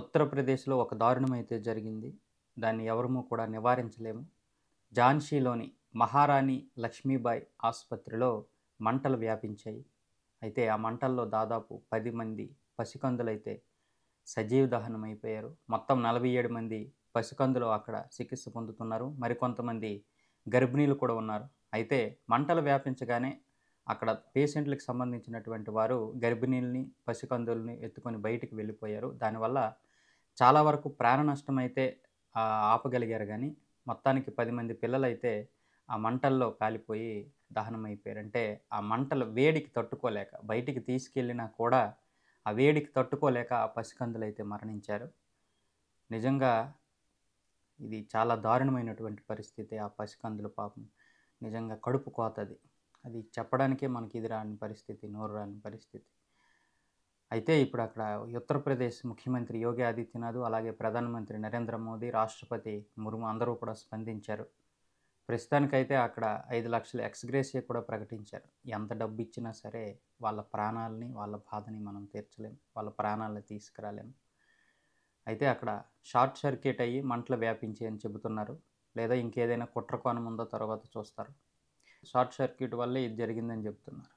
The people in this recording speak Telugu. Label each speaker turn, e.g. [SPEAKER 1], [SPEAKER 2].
[SPEAKER 1] ఉత్తరప్రదేశ్లో ఒక దారుణం అయితే జరిగింది దాన్ని ఎవరము కూడా నివారించలేము ఝాన్సీలోని మహారాణి లక్ష్మీబాయి ఆసుపత్రిలో మంటలు వ్యాపించాయి అయితే ఆ మంటల్లో దాదాపు పది మంది పసికందులైతే సజీవ దహనం అయిపోయారు మొత్తం నలభై ఏడు మంది పసికందులు అక్కడ చికిత్స పొందుతున్నారు మరికొంతమంది గర్భిణీలు కూడా ఉన్నారు అయితే మంటలు వ్యాపించగానే అక్కడ పేషెంట్లకు సంబంధించినటువంటి వారు గర్భిణీల్ని పసికందుల్ని ఎత్తుకొని బయటికి వెళ్ళిపోయారు దానివల్ల చాలా వరకు ప్రాణ నష్టం అయితే ఆపగలిగారు కానీ మొత్తానికి పది మంది పిల్లలైతే ఆ మంటల్లో కాలిపోయి దహనం అయిపోయారు అంటే ఆ మంటలు వేడికి తట్టుకోలేక బయటికి తీసుకెళ్ళినా కూడా ఆ వేడికి తట్టుకోలేక ఆ పసికందులు అయితే మరణించారు నిజంగా ఇది చాలా దారుణమైనటువంటి పరిస్థితి ఆ పసికందులు పాపం నిజంగా కడుపు కోతది అది చెప్పడానికే మనకి ఇది రాని పరిస్థితి నోరు రాని పరిస్థితి అయితే ఇప్పుడు అక్కడ ఉత్తరప్రదేశ్ ముఖ్యమంత్రి యోగి ఆదిత్యనాథ్ అలాగే ప్రధానమంత్రి నరేంద్ర మోదీ రాష్ట్రపతి ముర్ము అందరూ కూడా స్పందించారు ప్రస్తుతానికైతే అక్కడ ఐదు లక్షల ఎక్స్గ్రేసియా కూడా ప్రకటించారు ఎంత డబ్బు ఇచ్చినా సరే వాళ్ళ ప్రాణాలని వాళ్ళ బాధని మనం తీర్చలేం వాళ్ళ ప్రాణాలని తీసుకురాలేం అయితే అక్కడ షార్ట్ సర్క్యూట్ అయ్యి మంటలు వ్యాపించి అని చెబుతున్నారు లేదా ఇంకేదైనా కుట్ర కోణం ఉందో తర్వాత చూస్తారు షార్ట్ సర్క్యూట్ వల్లే ఇది జరిగిందని చెప్తున్నారు